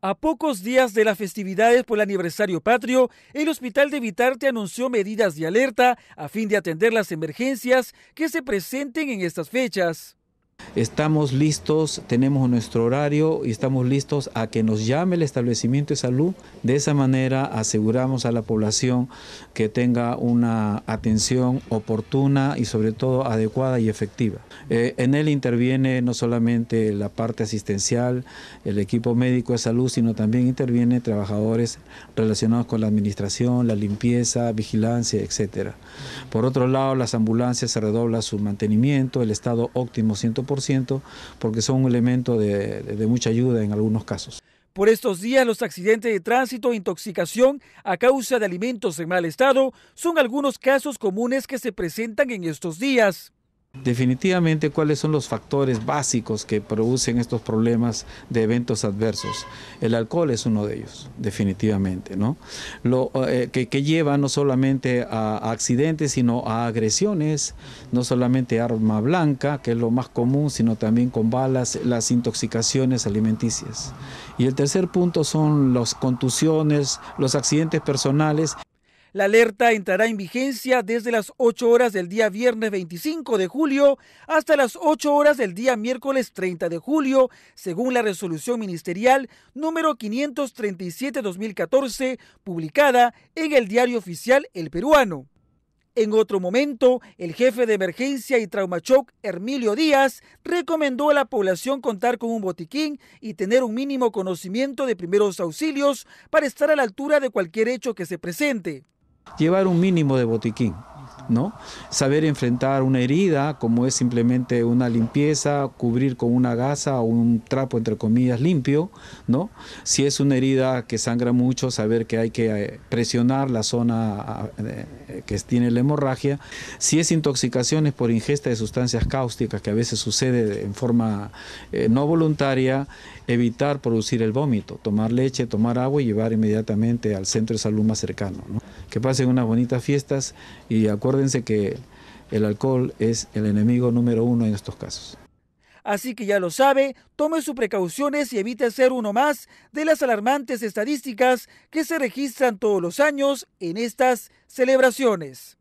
A pocos días de las festividades por el aniversario patrio, el Hospital de Vitarte anunció medidas de alerta a fin de atender las emergencias que se presenten en estas fechas. Estamos listos, tenemos nuestro horario y estamos listos a que nos llame el establecimiento de salud. De esa manera aseguramos a la población que tenga una atención oportuna y sobre todo adecuada y efectiva. Eh, en él interviene no solamente la parte asistencial, el equipo médico de salud, sino también intervienen trabajadores relacionados con la administración, la limpieza, vigilancia, etc. Por otro lado, las ambulancias se redobla su mantenimiento, el estado óptimo 100%, porque son un elemento de, de mucha ayuda en algunos casos. Por estos días, los accidentes de tránsito e intoxicación a causa de alimentos en mal estado son algunos casos comunes que se presentan en estos días. Definitivamente, ¿cuáles son los factores básicos que producen estos problemas de eventos adversos? El alcohol es uno de ellos, definitivamente, ¿no? Eh, que, lleva no solamente a, a, accidentes, sino a agresiones, no solamente arma blanca, que es lo más común, sino también con balas, las intoxicaciones alimenticias. Y el tercer punto son las contusiones, los accidentes personales. La alerta entrará en vigencia desde las 8 horas del día viernes 25 de julio hasta las 8 horas del día miércoles 30 de julio, según la resolución ministerial número 537-2014, publicada en el diario oficial El Peruano. En otro momento, el jefe de emergencia y traumachoc, Hermilio Díaz, recomendó a la población contar con un botiquín y tener un mínimo conocimiento de primeros auxilios para estar a la altura de cualquier hecho que se presente llevar un mínimo de botiquín, ¿no? Saber enfrentar una herida, como es simplemente una limpieza, cubrir con una gasa o un trapo, entre comillas, limpio, ¿no? Si es una herida que sangra mucho, saber que hay que eh, presionar la zona ah, eh, eh, que tiene la hemorragia. Si es intoxicación es por ingesta de sustancias cáusticas, que a veces sucede en forma eh, no voluntaria, evitar producir el vómito, tomar leche, tomar agua y llevar inmediatamente al centro de salud más cercano. Que pasen unas bonitas fiestas y acuérdense que el alcohol es el enemigo número uno en estos casos. Así que ya lo sabe, tome sus precauciones y evite ser uno más de las alarmantes estadísticas que se registran todos los años en estas celebraciones.